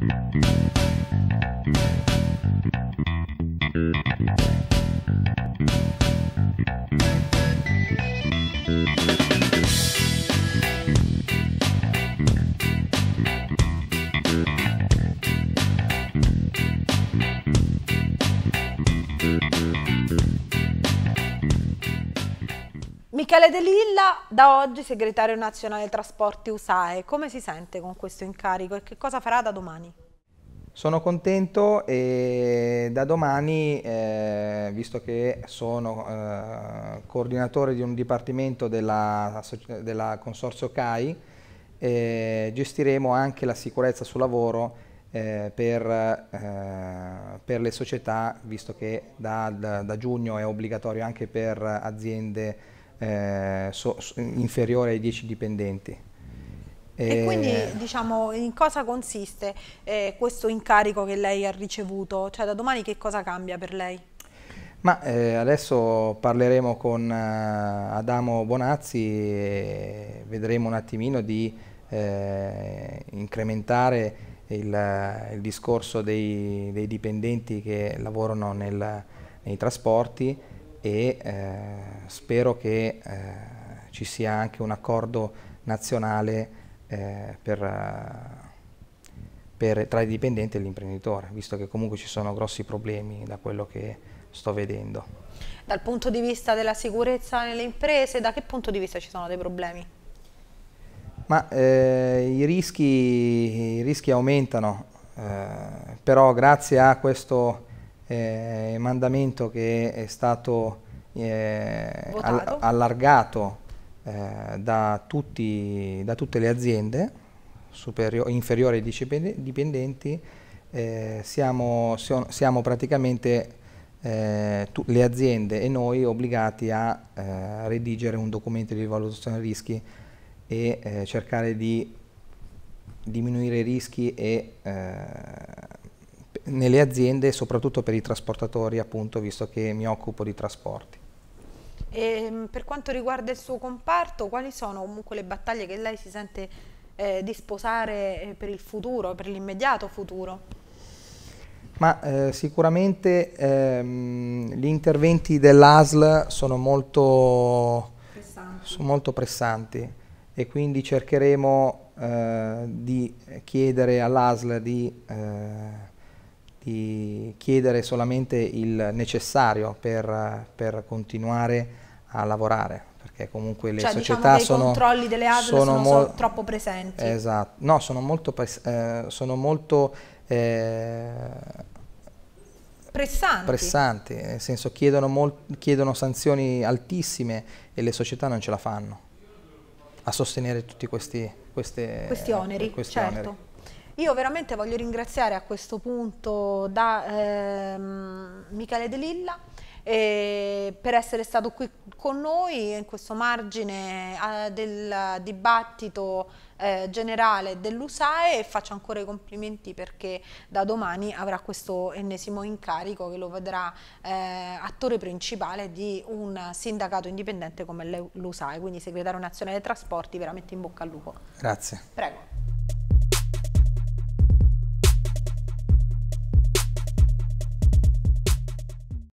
Thank you. Michele De Lilla, da oggi segretario nazionale trasporti USAE, come si sente con questo incarico e che cosa farà da domani? Sono contento e da domani, eh, visto che sono eh, coordinatore di un dipartimento della, della Consorzio CAI, eh, gestiremo anche la sicurezza sul lavoro eh, per, eh, per, le società, visto che da, da, da giugno è obbligatorio anche per aziende eh, so, so, inferiore ai 10 dipendenti. E eh, quindi diciamo in cosa consiste eh, questo incarico che lei ha ricevuto? Cioè da domani che cosa cambia per lei? Ma eh, adesso parleremo con uh, Adamo Bonazzi e vedremo un attimino di eh, incrementare il, il discorso dei, dei, dipendenti che lavorano nel, nei trasporti e eh, spero che eh, ci sia anche un accordo nazionale eh, per, per, tra i dipendenti e l'imprenditore, visto che comunque ci sono grossi problemi da quello che sto vedendo. Dal punto di vista della sicurezza nelle imprese, da che punto di vista ci sono dei problemi? Ma eh, i rischi, i, rischi, aumentano, eh, però grazie a questo eh, mandamento che è stato eh, allargato eh, da, tutti, da, tutte le aziende inferiori ai 10 dipendenti, eh, siamo, siamo, praticamente eh, le aziende e noi obbligati a eh, redigere un documento di valutazione dei rischi e cercare di diminuire i rischi e eh, nelle aziende, soprattutto per i trasportatori, appunto, visto che mi occupo di trasporti. E ehm, per quanto riguarda il suo comparto, quali sono comunque le battaglie che lei si sente eh, di sposare eh, per il futuro, per l'immediato futuro? Ma eh, sicuramente ehm, gli interventi dell'ASL sono molto pressanti. sono molto pressanti e quindi cercheremo eh, di chiedere all'ASL di eh, chiedere solamente il necessario per, per continuare a lavorare perché comunque le cioè, diciamo società diciamo sono... i controlli delle ASL sono, sono, sono, troppo presenti. Esatto, no, sono molto... Eh, sono molto eh, pressanti. pressanti. nel senso chiedono, chiedono sanzioni altissime e le società non ce la fanno a sostenere tutti questi, queste, questi oneri. Questi certo. Oneri. Io veramente voglio ringraziare a questo punto da ehm, Michele De Lilla eh, per essere stato qui con noi in questo margine eh, del dibattito eh, generale dell'USAE e faccio ancora i complimenti perché da domani avrà questo ennesimo incarico che lo vedrà eh, attore principale di un sindacato indipendente come l'USAE, quindi segretario nazionale dei trasporti, veramente in bocca al lupo. Grazie. Prego.